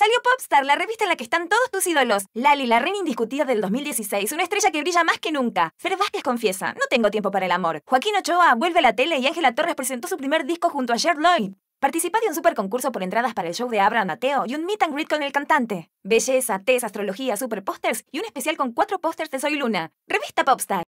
Salió Popstar, la revista en la que están todos tus ídolos. Lali, la reina indiscutida del 2016, una estrella que brilla más que nunca. Fer Vázquez confiesa, no tengo tiempo para el amor. Joaquín Ochoa vuelve a la tele y Ángela Torres presentó su primer disco junto a Cher Lloyd. Participa de un super concurso por entradas para el show de Abraham Mateo y un meet and greet con el cantante. Belleza, test, astrología, super pósters y un especial con cuatro pósters de Soy Luna. Revista Popstar.